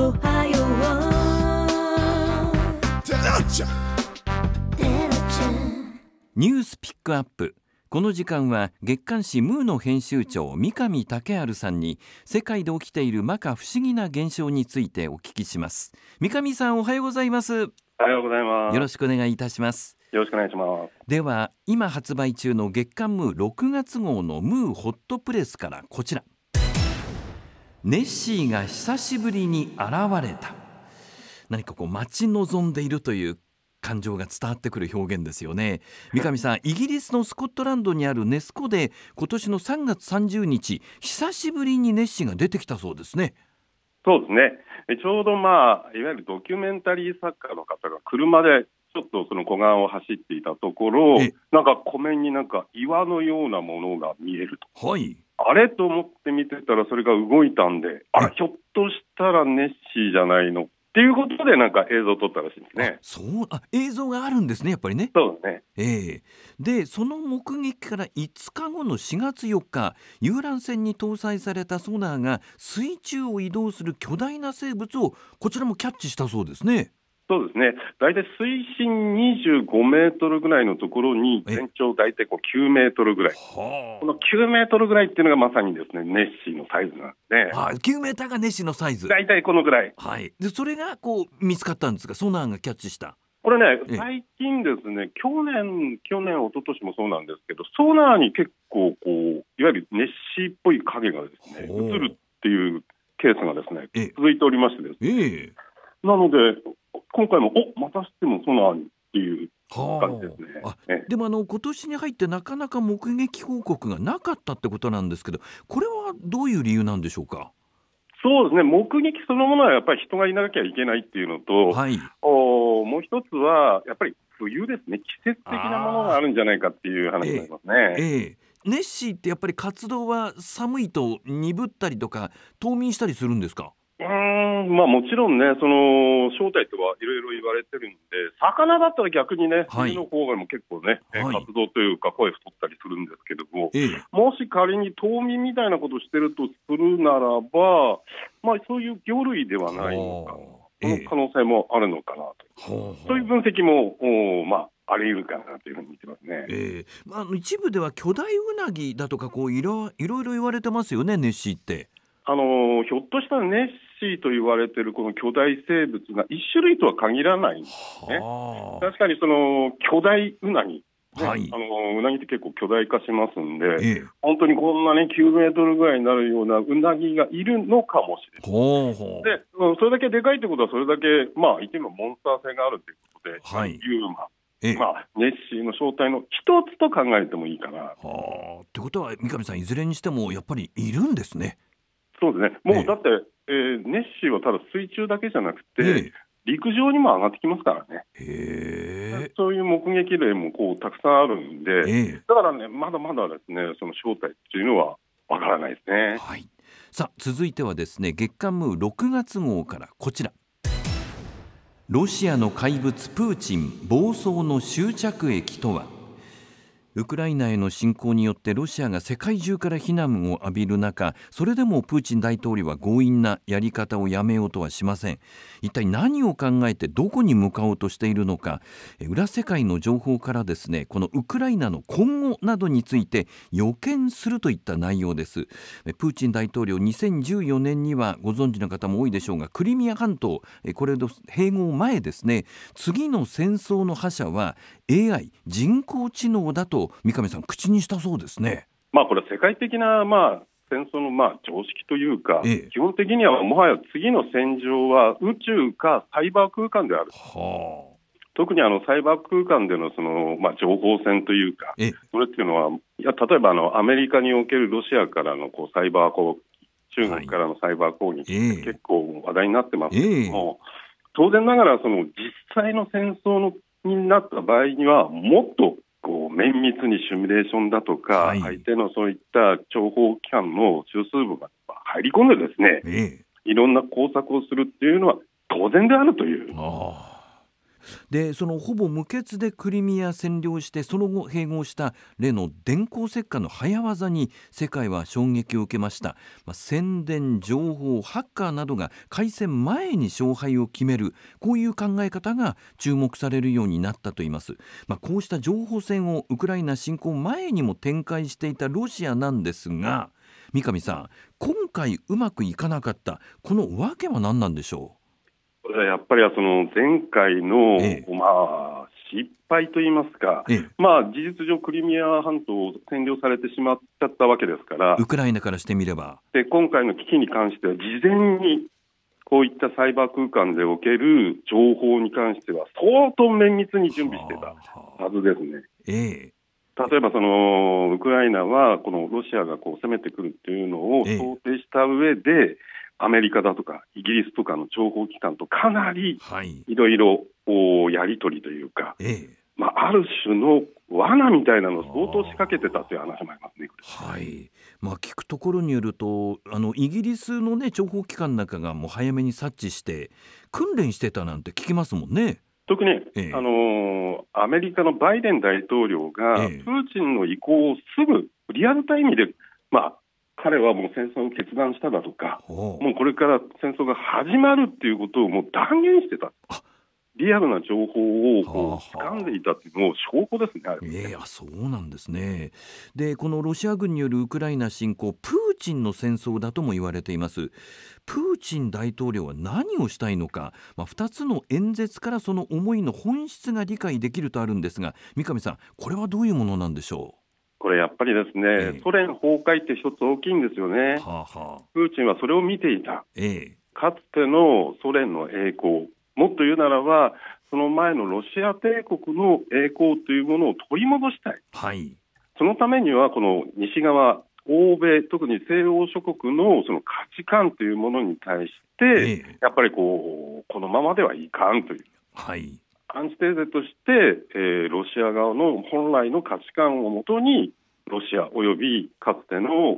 おはようニュースピックアップこの時間は月刊誌ムーの編集長三上武春さんに世界で起きている摩訶不思議な現象についてお聞きします三上さんおはようございますおはようございますよろしくお願いいたしますよろしくお願いしますでは今発売中の月刊ムー6月号のムーホットプレスからこちらネッシーが久しぶりに現れた何かこう待ち望んでいるという感情が伝わってくる表現ですよね三上さんイギリスのスコットランドにあるネスコで今年の3月30日久しぶりにネッシーが出てきたそうですねそうですねちょうどまあいわゆるドキュメンタリー作家の方が車でちょっとその湖岸を走っていたところ、なんか湖面になんか岩のようなものが見えると。はい。あれと思って見てたら、それが動いたんで、あら、ひょっとしたらネッシーじゃないのっていうことで、なんか映像を撮ったらしいんですね。そうあ映像があるんですね、やっぱりね。そうですね、えー、で、その目撃から5日後の4月4日、遊覧船に搭載されたソナーが水中を移動する巨大な生物を、こちらもキャッチしたそうですね。そうですね、大体水深25メートルぐらいのところに、全長大体こう9メートルぐらい、この9メートルぐらいっていうのがまさにですねネッシーのサイズなんで、はあ、9メーターがネッシーのサイズ、大体このぐらい、はい、でそれがこう見つかったんですか、ソナーがキャッチした。これね、最近ですね、去年、去年、一昨年もそうなんですけど、ソナーに結構こう、いわゆるネッシーっぽい影がですね、映るっていうケースがですね、続いておりましてですね。えなので、今回も、おまたしてもソナーにっていう感じですね。はあ、ねでもあの今年に入ってなかなか目撃報告がなかったってことなんですけど、これはどういう理由なんでしょうか。そうですね目撃そのものはやっぱり人がいなきゃいけないっていうのと、はい、おもう一つは、やっぱり冬ですね、季節的なものがあるんじゃないかっていう話になりますね。えー、えー、ネッシーってやっぱり活動は寒いと鈍ったりとか、冬眠したりするんですかまあ、もちろんね、その正体とはいろいろ言われてるんで、魚だったら逆にね、はい、の方がも結構ね、はい、活動というか、声太ったりするんですけども、ええ、もし仮に冬眠みたいなことしてるとするならば、まあ、そういう魚類ではないのかその可能性もあるのかなと、そういう分析も、おまあ、あり得るかなというふうに見てますね。えまあ一部では巨大ウナギだとかこういろいろいろ言われてますよね、ネッシーって。あのひょっとしたらネッシーと言われているこの巨大生物が1種類とは限らないんですね。確かにその巨大ウナギ、ね、はい、あのウナギって結構巨大化しますんで、ええ、本当にこんなね、9メートルぐらいになるようなウナギがいるのかもしれない。ほうほうで、それだけでかいってことは、それだけ、まあ、てもモンスター性があるということで、はい、ユーマええ、まあ、ネッシーの正体の一つと考えてもいいかな。はあ、ってことは、三上さん、いずれにしてもやっぱりいるんですね。そうですね、もうだって、えー、ネッシーはただ水中だけじゃなくて、陸上にも上がってきますからね、へそういう目撃例もこうたくさんあるんで、だからね、まだまだですねその正体っていうのはわからないですね。はい、さあ続いてはですね月刊ムー6月号からこちら。ロシアの怪物プーチン暴走の終着駅とはウクライナへの侵攻によってロシアが世界中から非難を浴びる中それでもプーチン大統領は強引なやり方をやめようとはしません一体何を考えてどこに向かおうとしているのか裏世界の情報からですねこのウクライナの今後などについて予見するといった内容ですプーチン大統領2014年にはご存知の方も多いでしょうがクリミア半島これの併合前ですね次の戦争の覇者は AI 人工知能だと三上さん、口にしたそうですね。まあ、これは世界的な、まあ、戦争のまあ常識というか、ええ、基本的にはもはや次の戦場は宇宙かサイバー空間である。はあ特にあのサイバー空間でのその、まあ、情報戦というか、それっていうのは、いや例えばあのアメリカにおけるロシアからのこうサイバー攻撃、中国からのサイバー攻撃、って、結構話題になってますけども、え当然ながら、その実際の戦争のになった場合には、もっとこう綿密にシミュレーションだとか、はい、相手のそういった諜報機関の中枢部が入り込んでですね、ええ、いろんな工作をするっていうのは当然であるという。あでそのほぼ無血でクリミア占領してその後併合した例の電光石火の早業に世界は衝撃を受けました、まあ、宣伝情報ハッカーなどが開戦前に勝敗を決めるこういう考え方が注目されるようになったといいます、まあ、こうした情報戦をウクライナ侵攻前にも展開していたロシアなんですが三上さん今回うまくいかなかったこの訳は何なんでしょうこれはやっぱりその前回の、ええ、まあ、失敗といいますか、え、まあ、事実上、クリミア半島を占領されてしまっちゃったわけですから、ウクライナからしてみれば。で今回の危機に関しては、事前にこういったサイバー空間でおける情報に関しては、相当綿密に準備してたはずですね。ええ例えばそのウクライナはこのロシアがこう攻めてくるっていうのを想定した上で、アメリカだとかイギリスとかの諜報機関とかなりいろいろやり取りというか、ええまあ、ある種の罠みたいなのを相当仕掛けてたという話もありますね。はいまあ、聞くところによるとあのイギリスの、ね、諜報機関なんかがもう早めに察知して訓練してたなんて聞きますもんね。特に、ええ、あのアメリカのバイデン大統領が、え、プーチンの意向をすぐリアルタイムで、まあ、彼はもう戦争を決断しただとか、もうこれから戦争が始まるっていうことをもう断言してた。リアルな情報をこう掴んでいたっていうのを証拠ですね。いや、そうなんですね。でこのロシア軍によるウクライナ侵攻プーチンの戦争だとも言われています。プーチン大統領は何をしたいのか、まあ、2つの演説からその思いの本質が理解できるとあるんですが三上さんこれはどういうものなんでしょうこれやっぱりですね、えー、ソ連崩壊って一つ大きいんですよね、はあはあ、プーチンはそれを見ていた、えー、かつてのソ連の栄光、もっと言うならば、その前のロシア帝国の栄光というものを取り戻したい、はい、そのためにはこの西側、欧米、特に西欧諸国のその価値観というものに対して、えー、やっぱりこうこのままではいかんという。はいアンチテーゼとして、えー、ロシア側の本来の価値観をもとにロシアおよびかつての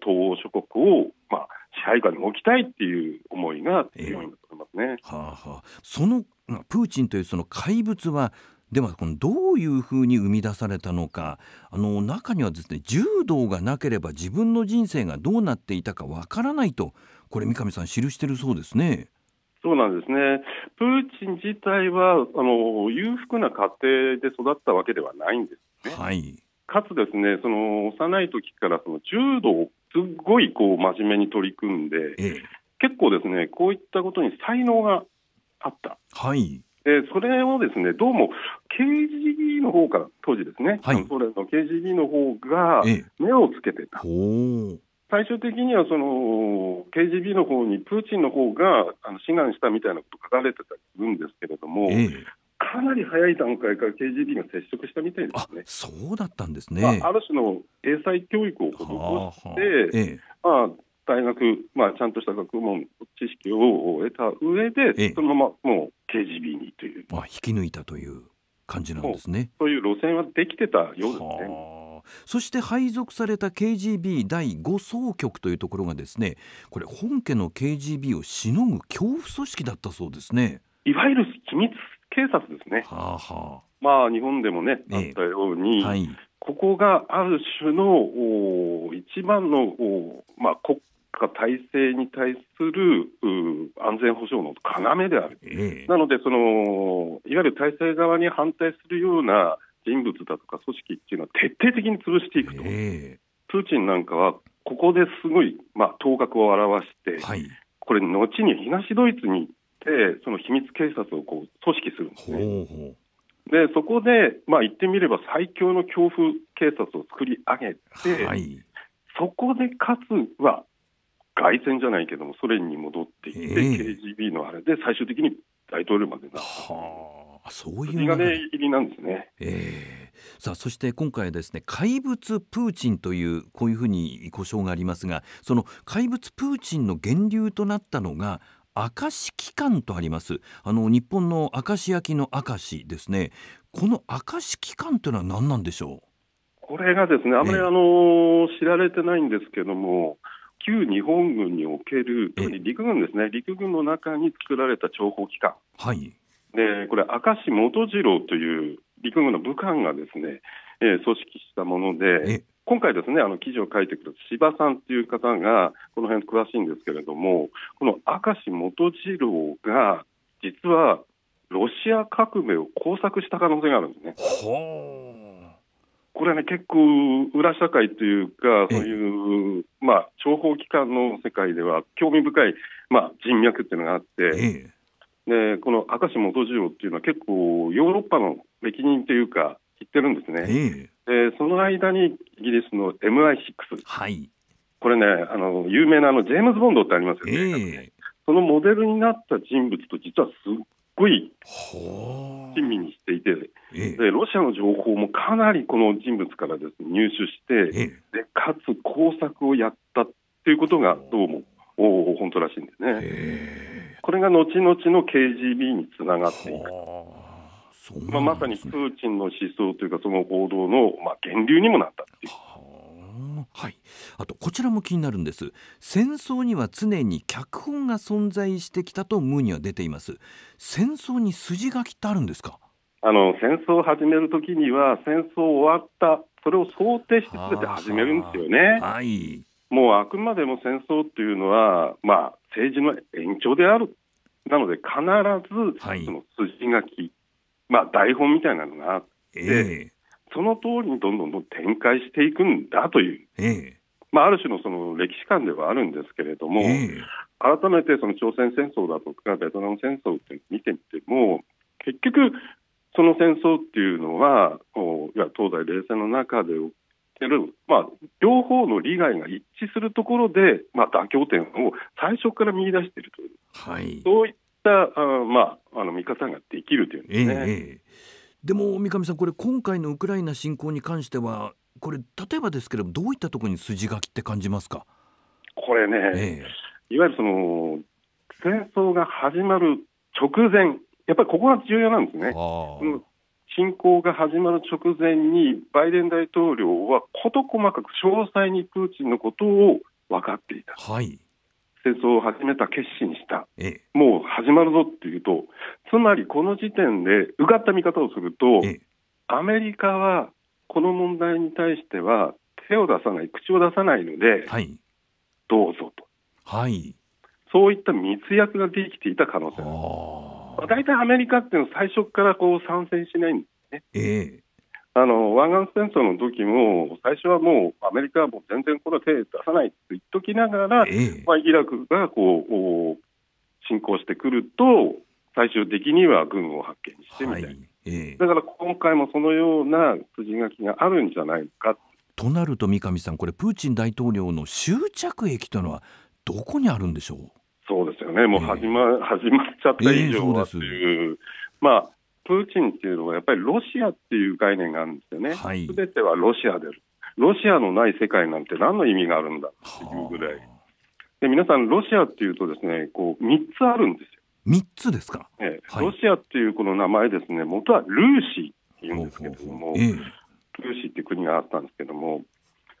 東欧諸国を、まあ、支配下に置きたいっていう思いが強いんだと思いますね。えー、はあはあ、そのプーチンというその怪物はではこのどういうふうに生み出されたのかあの中にはですね柔道がなければ自分の人生がどうなっていたかわからないとこれ三上さん記してるそうですね。そうなんですね。プーチン自体は、あの、裕福な家庭で育ったわけではないんですね。はい。かつですね、その、幼い時からその柔道をすっごいこう真面目に取り組んで、ええ、結構ですね、こういったことに才能があった。はい。でそれをですねどうも KGB の方から当時ですね、はい、ソ連の KGB の方が目をつけてた、ええ、最終的にはその KGB の方にプーチンの方があの志願したみたいなこと書かれてたりするんですけれども、えかなり早い段階から KGB が接触したみたいですね。そうだったんですね、まあ、ある種の英才教育を施して、まあ、大学、まあ、ちゃんとした学問、知識を得た上で、そのままもう KGB にという。まあ、引き抜いたという感じなんですね。そういう路線はできてたようですね。はそして配属された KGB 第5総局というところがですねこれ本家の KGB をしのぐ恐怖組織だったそうですねいわゆる秘密警察ですね。はあはあ、まあ日本でもね、あったように、えーはい、ここがある種のお一番のお、まあ、国家体制に対する安全保障の要である、えー、なのでその、いわゆる体制側に反対するような人物だとか組織っていうのは徹底的に潰していくと、えー、プーチンなんかはここですごい、まあ、頭角を現して、はい、これ、後に東ドイツに行って、その秘密警察をこう組織するんですね。ほうほうでそこで、まあ、言ってみれば最強の恐怖警察を作り上げて、はい、そこでかつは外戦じゃないけどもソ連に戻っていって、えー、KGB のあれで最終的に大統領までなった。はあそういう国が入りなんですね。えー、さあそして今回ですね怪物プーチンというこういうふうに故障がありますがその怪物プーチンの源流となったのが明石機関とありますあの日本の明石焼きの明石ですねこの明石機関というのは何なんでしょうこれがですねあまり、あの知られてないんですけども旧日本軍における特に陸軍ですね陸軍の中に作られた諜報機関、はい、でこれ、明石元次郎という陸軍の武官がですね、えー、組織したもので、今回、ですねあの記事を書いてくれた柴さんという方が、この辺詳しいんですけれども、この明石元次郎が、実はロシア革命を工作した可能性があるんですね。これね、結構、裏社会というか、そういう、まあ、諜報機関の世界では、興味深い、まあ、人脈っていうのがあって。でこの明石元次郎っていうのは結構ヨーロッパの歴任というか言ってるんですね、えー、でその間にイギリスの MI6、はい、これねあの有名なあのジェームズ・ボンドってありますよね、えー、そのモデルになった人物と実はすっごい親身にしていて、えー、でロシアの情報もかなりこの人物からです、ね、入手して、でかつ工作をやったっていうことがどうもおお、本当らしいんですね。これが後々の KGB につながっていく。まあ、まさにプーチンの思想というか、その報道の、まあ、源流にもなったっていう。はい、あとこちらも気になるんです戦争には常に脚本が存在してきたとムーには出ています戦争に筋書きってあるんですかあの戦争を始めるときには戦争終わったそれを想定してすべて始めるんですよね。はい、もうあくまでも戦争っていうのは、まあ、政治の延長である、なので必ず、その筋書き、まあ、台本みたいなのがあって、えー、その通りにどんどんどん展開していくんだという、えー、まあ、ある種のその歴史観ではあるんですけれども、えー、改めてその朝鮮戦争だとか、ベトナム戦争って見てみても、結局、その戦争っていうのは、いわ東西冷戦の中で起てる、まあ、両方の利害が一致するところで、まあ、妥協点を最初から見出しているという、はい、そういったあ、まあ、あの見方ができるというんですね。えー、でも三上さん、これ今回のウクライナ侵攻に関しては、これ、例えばですけれども、どういったところに筋書きって感じますかこれね、ええ、いわゆるその戦争が始まる直前、やっぱりここが重要なんですね。侵攻が始まる直前にバイデン大統領は事細かく詳細にプーチンのことを分かっていた、はい、戦争を始めた決心した、ええ、もう始まるぞっていうと、つまりこの時点でうがった見方をすると、え、アメリカはこの問題に対しては手を出さない、口を出さないので、はい、どうぞと、はい、そういった密約ができていた可能性がある。まあ、大体アメリカっていうのは最初からこう参戦しないんですね。えーあの湾岸戦争の時も最初はもうアメリカはもう全然これは手出さないと言っときながら、ええまあ、イラクがこう侵攻してくると最終的には軍を発見してみたいな、はいええ、だから今回もそのような筋書きがあるんじゃないかとなると三上さんこれプーチン大統領の執着駅というのはどこにあるんでしょうそうですよね、もう始ま,、始まっちゃった以上はっていう、まあ、プーチンっていうのは、やっぱりロシアっていう概念があるんですよね、す、はい、べ、てはロシアでロシアのない世界なんて何の意味があるんだっていうぐらい、で皆さん、ロシアっていうと、ですねこう3つあるんですよ。3つですか、えはい、ロシアっていうこの名前ですね、元はルーシーっていうんですけれども、ほうほうえルーシーっていう国があったんですけども、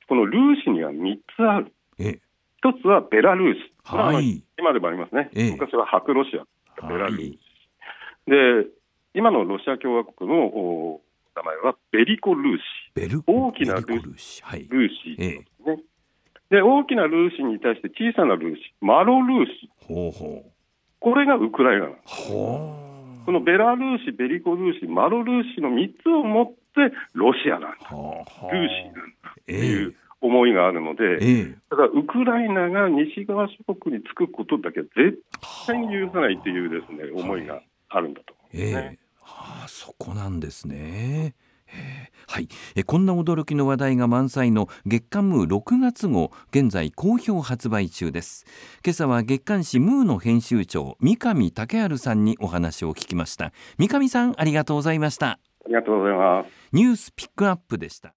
このルーシーには3つある。ええ一つはベラルーシ、はい、今でもありますね、ええ、昔は白ロシア、ベラルーシ、はい、で今のロシア共和国の名前はベリコルーシ、大きなルーシ、はい、ルーシね、ええ、で、大きなルーシに対して小さなルーシ、マロルーシ、ほうほうこれがウクライナほうこのベラルーシ、ベリコルーシ、マロルーシの3つを持ってロシアなんだ、はールーシなんだっていう。え思いがあるので、ええ、だウクライナが西側諸国につくことだけは絶対に許さないというですね、思いがあるんだと思、ね、えはあ、そこなんですね。はい、えこんな驚きの話題が満載の月刊ムー6月号現在好評発売中です今朝は月刊誌ムーの編集長三上武春さんにお話を聞きました三上さんありがとうございましたありがとうございますニュースピックアップでした